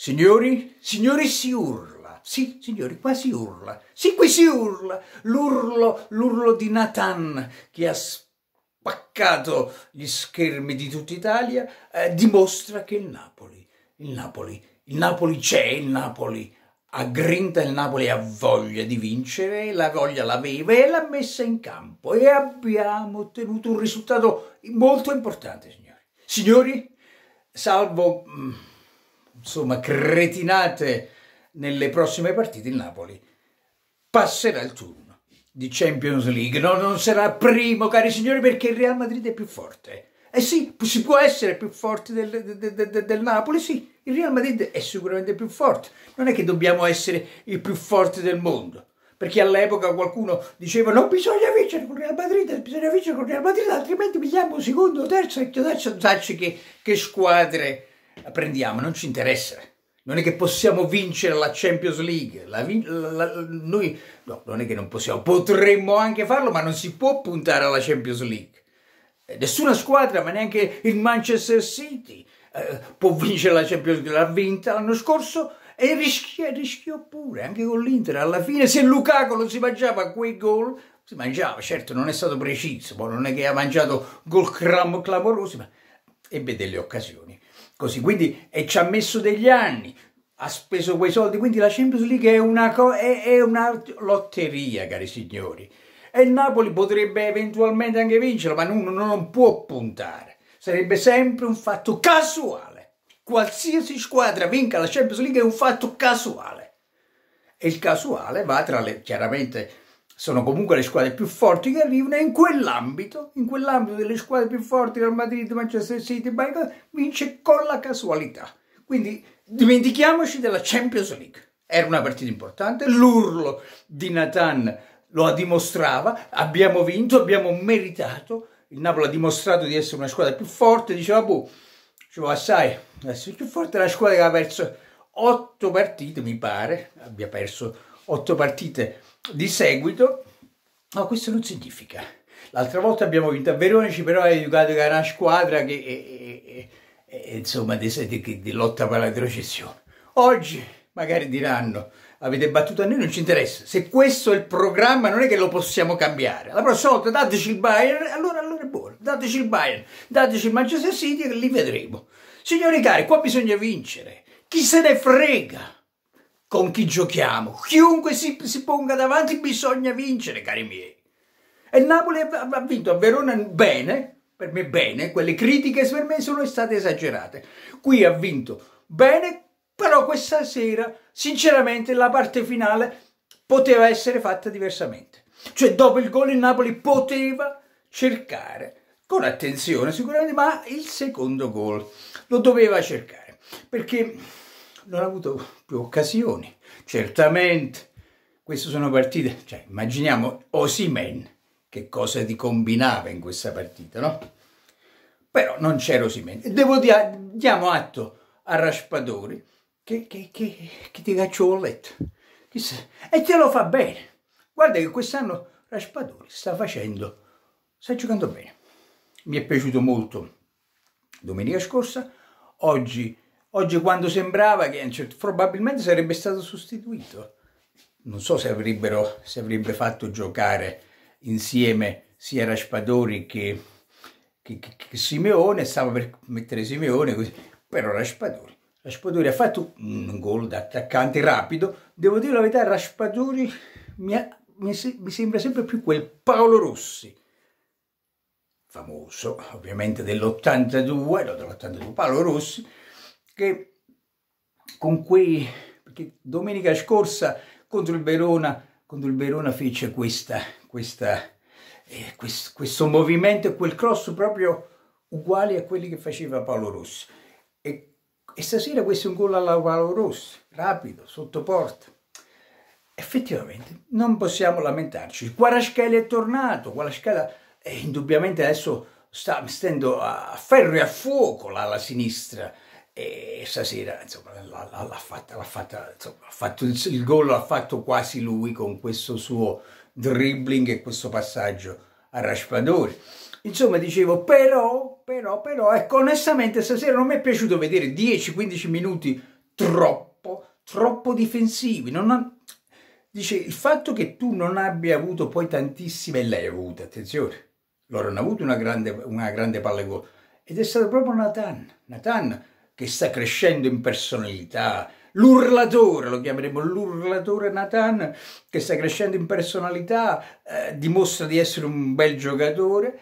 Signori, signori si urla, sì signori, qua si urla, sì qui si urla, l'urlo, l'urlo di Nathan che ha spaccato gli schermi di tutta Italia eh, dimostra che il Napoli, il Napoli, il Napoli c'è, il Napoli ha grinta, il Napoli ha voglia di vincere, la voglia l'aveva e l'ha messa in campo e abbiamo ottenuto un risultato molto importante signori. Signori, salvo... Mh, mm, insomma, cretinate nelle prossime partite, il Napoli passerà il turno di Champions League. No, non sarà primo, cari signori, perché il Real Madrid è più forte. Eh sì, si può essere più forti del, del, del, del, Napoli, sì, il Real Madrid è sicuramente più forte. Non è che dobbiamo essere il più forte del mondo. Perché all'epoca qualcuno diceva non bisogna vincere con il Real Madrid, bisogna vincere con il Real Madrid, altrimenti pigliamo secondo, terzo e chiodarci a che, che squadre la prendiamo, non ci interessa. Non è che possiamo vincere la Champions League, la la, la, noi no, non è che non possiamo, potremmo anche farlo, ma non si può puntare alla Champions League. Eh, nessuna squadra, ma neanche il Manchester City eh, può vincere la Champions League, l'ha vinta l'anno scorso e rischia, rischiò pure, anche con l'Inter. Alla fine se Lukaku non si mangiava quei gol, si mangiava, certo non è stato preciso, non è che ha mangiato gol clamorosi, ma ebbe delle occasioni così, quindi, e ci ha messo degli anni, ha speso quei soldi, quindi la Champions League è una, è, è una lotteria, cari signori, e il Napoli potrebbe eventualmente anche vincere, ma non, non può puntare, sarebbe sempre un fatto casuale. Qualsiasi squadra vinca la Champions League è un fatto casuale. E il casuale va tra le, chiaramente sono comunque le squadre più forti che arrivano e in quell'ambito, in quell'ambito delle squadre più forti del Madrid, Manchester City, Bayern, vince con la casualità. Quindi dimentichiamoci della Champions League. Era una partita importante, l'urlo di Nathan lo dimostrava, abbiamo vinto, abbiamo meritato, il Napoli ha dimostrato di essere una squadra più forte, diceva boh, diceva assai, essere più forte è la squadra che ha perso otto partite, mi pare, abbia perso otto partite di seguito, ma questo non significa. L'altra volta abbiamo vinto a Veronici, però è educato da una squadra che è, è, è, insomma di, di, di lotta per la retrocessione. Oggi magari diranno avete battuto a noi, non ci interessa. Se questo è il programma, non è che lo possiamo cambiare. La prossima volta dateci il Bayern, allora, allora è buono. Dateci il Bayern, dateci il Manchester City e li vedremo. Signori cari, qua bisogna vincere. Chi se ne frega? con chi giochiamo. Chiunque si, si ponga davanti bisogna vincere, cari miei. E il Napoli ha vinto a Verona bene, per me bene, quelle critiche per me sono state esagerate. Qui ha vinto bene, però questa sera, sinceramente, la parte finale poteva essere fatta diversamente. Cioè, dopo il gol il Napoli poteva cercare, con attenzione sicuramente, ma il secondo gol lo doveva cercare. Perché non ha avuto più occasioni. Certamente, queste sono partite, cioè, immaginiamo Osimen, che cosa ti combinava in questa partita, no? Però non c'era Osimen. Devo dia, diamo atto a Raspadori che, che, che, che ti caccio il letto. Chissà. E te lo fa bene. Guarda che quest'anno Raspadori sta facendo, sta giocando bene. Mi è piaciuto molto domenica scorsa, oggi Oggi quando sembrava che certo, probabilmente sarebbe stato sostituito. Non so se, avrebbero, se avrebbe fatto giocare insieme sia Raspadori che, che, che, che Simeone, stava per mettere Simeone, così. però Raspadori. Raspadori ha fatto un gol da attaccante rapido. Devo dire la verità, Raspadori mi, ha, mi, mi sembra sempre più quel Paolo Rossi famoso ovviamente dell'82, no, dell'82 Paolo Rossi, che con quei perché domenica scorsa contro il Verona contro il Verona fece questa, questa, eh, quest, questo movimento e quel cross proprio uguali a quelli che faceva Paolo Rossi e, e stasera questo è un gol alla Paolo Rossi rapido, sotto porta effettivamente non possiamo lamentarci il Guaraschelli è tornato Guaraschelli è eh, indubbiamente adesso sta stendo a ferro e a fuoco l'ala sinistra e stasera insomma, l'ha, l'ha, fatta, l'ha fatta, insomma, fatto il, il gol l'ha fatto quasi lui con questo suo dribbling e questo passaggio a Raspadori. Insomma, dicevo, però, però, però, ecco, onestamente stasera non mi è piaciuto vedere 10-15 minuti troppo, troppo difensivi. Ha... Dice, il fatto che tu non abbia avuto poi tantissime, lei ha avuto, attenzione, loro hanno avuto una grande, una grande palla gol, ed è stato proprio Nathan, Natan che sta crescendo in personalità, l'urlatore, lo chiameremo l'urlatore Nathan, che sta crescendo in personalità, eh, dimostra di essere un bel giocatore,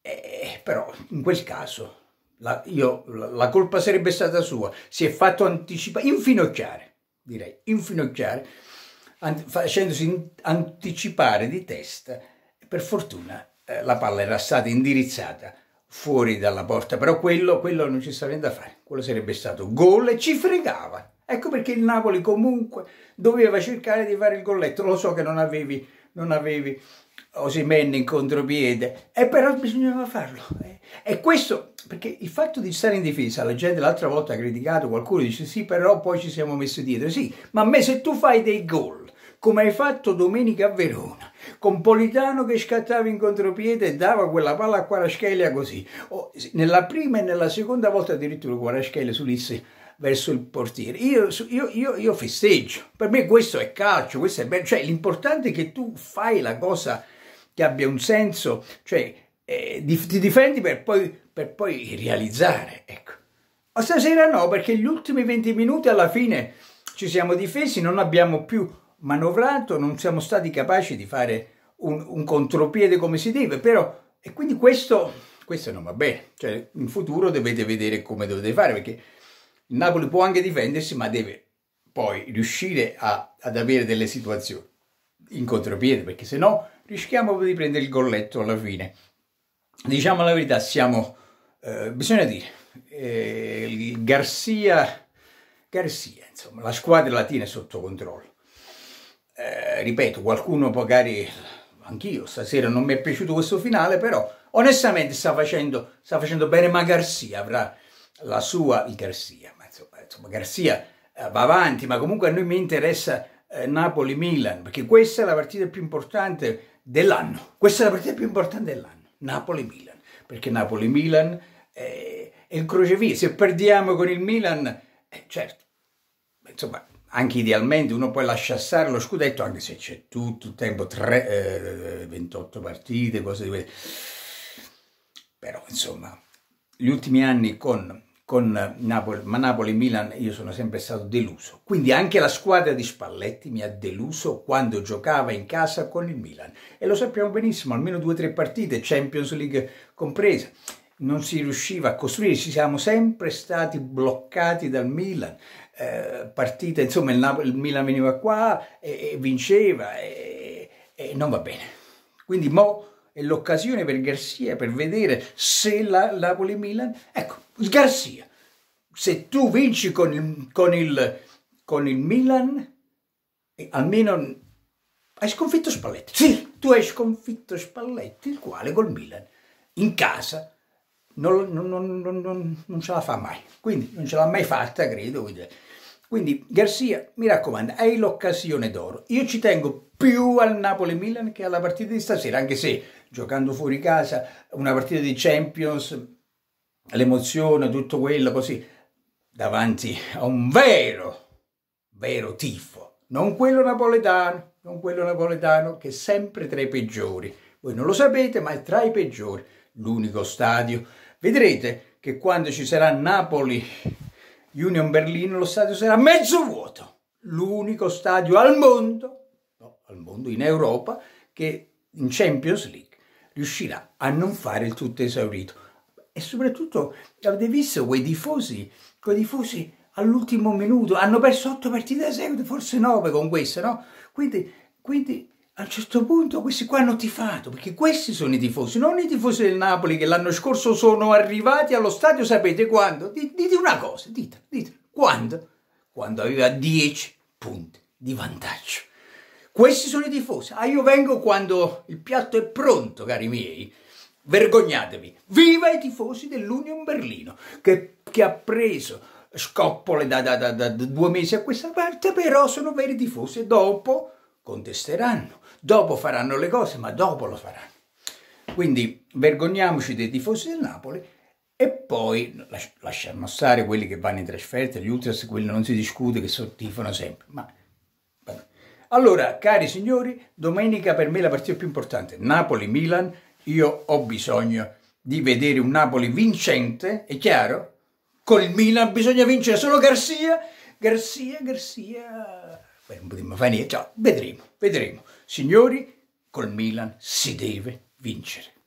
eh, però in quel caso la, io, la, la, colpa sarebbe stata sua, si è fatto anticipare, infinocchiare, direi, infinocchiare, an- facendosi in- anticipare di testa, per fortuna eh, la palla era stata indirizzata fuori dalla porta, però quello, quello non ci sarebbe da fare, quello sarebbe stato gol e ci fregava. Ecco perché il Napoli comunque doveva cercare di fare il golletto, lo so che non avevi, non avevi Osimen in contropiede, e eh, però bisognava farlo. Eh. E questo, perché il fatto di stare in difesa, la gente l'altra volta ha criticato, qualcuno dice sì, però poi ci siamo messi dietro, sì, ma a me se tu fai dei gol, come hai fatto domenica a Verona, con Politano che scattava in contropiede e dava quella palla a Quaraschelia così. Oh, nella prima e nella seconda volta addirittura Quaraschelia sulisse verso il portiere. Io, io, io, io, festeggio, per me questo è calcio, questo è bello, cioè l'importante è che tu fai la cosa che abbia un senso, cioè eh, ti difendi per poi, per poi realizzare, ecco. Ma stasera no, perché gli ultimi 20 minuti alla fine ci siamo difesi, non abbiamo più manovrato, non siamo stati capaci di fare un, un contropiede come si deve, però e quindi questo, questo non va bene, cioè in futuro dovete vedere come dovete fare, perché il Napoli può anche difendersi, ma deve poi riuscire a, ad avere delle situazioni in contropiede, perché se no rischiamo di prendere il golletto alla fine. Diciamo la verità, siamo, eh, bisogna dire, eh, Garcia, Garcia, insomma, la squadra la tiene sotto controllo. Eh, ripeto, qualcuno magari, anch'io stasera non mi è piaciuto questo finale, però onestamente sta facendo, sta facendo bene, ma Garcia avrà la sua, il Garcia, ma insomma, insomma Garcia eh, va avanti, ma comunque a noi mi interessa eh, Napoli-Milan, perché questa è la partita più importante dell'anno, questa è la partita più importante dell'anno, Napoli-Milan, perché Napoli-Milan è, eh, è il crocevia, se perdiamo con il Milan, eh, certo, insomma anche idealmente uno può lasciare lo scudetto anche se c'è tutto il tempo, tre, eh, 28 partite, cose di quelle. Però insomma, gli ultimi anni con, con Napoli, ma Napoli-Milan io sono sempre stato deluso. Quindi anche la squadra di Spalletti mi ha deluso quando giocava in casa con il Milan. E lo sappiamo benissimo, almeno due o tre partite, Champions League compresa non si riusciva a costruire, ci siamo sempre stati bloccati dal Milan, eh, partita, insomma il, Napoli, il, Milan veniva qua e, e vinceva e, e, non va bene. Quindi mo è l'occasione per Garzia per vedere se la Napoli-Milan... Ecco, Garzia, se tu vinci con il, con il, con il Milan, almeno hai sconfitto Spalletti. Sì, tu hai sconfitto Spalletti, il quale col Milan in casa non, non, non, non, ce la fa mai, quindi non ce l'ha mai fatta, credo. Quindi, quindi Garcia, mi raccomando, hai l'occasione d'oro. Io ci tengo più al Napoli-Milan che alla partita di stasera, anche se giocando fuori casa, una partita di Champions, l'emozione, tutto quello così, davanti a un vero, vero tifo, non quello napoletano, non quello napoletano che è sempre tra i peggiori. Voi non lo sapete, ma è tra i peggiori, l'unico stadio Vedrete che quando ci sarà Napoli Union Berlino lo stadio sarà mezzo vuoto. L'unico stadio al mondo, no, al mondo in Europa, che in Champions League riuscirà a non fare il tutto esaurito. E soprattutto avete visto quei tifosi, quei tifosi all'ultimo minuto, hanno perso 8 partite da seguito, forse 9 con questo no? Quindi, quindi a un certo punto questi qua hanno tifato, perché questi sono i tifosi, non i tifosi del Napoli che l'anno scorso sono arrivati allo stadio, sapete quando? Dite una cosa, dite, dite, quando? Quando aveva 10 punti di vantaggio. Questi sono i tifosi, ah io vengo quando il piatto è pronto, cari miei, vergognatevi, viva i tifosi dell'Union Berlino, che, che ha preso scoppole da, da, da, da due mesi a questa parte, però sono veri tifosi, dopo contesteranno, dopo faranno le cose, ma dopo lo faranno. Quindi vergogniamoci dei tifosi del Napoli e poi lasciamo stare quelli che vanno in trasferta, gli ultras, quelli non si discute, che sottifano sempre. Ma... Allora, cari signori, domenica per me la partita più importante, Napoli-Milan, io ho bisogno di vedere un Napoli vincente, è chiaro? Col Milan bisogna vincere solo Garzia, Garzia, Garzia non potremmo fare niente, vedremo, vedremo. Signori, col Milan si deve vincere.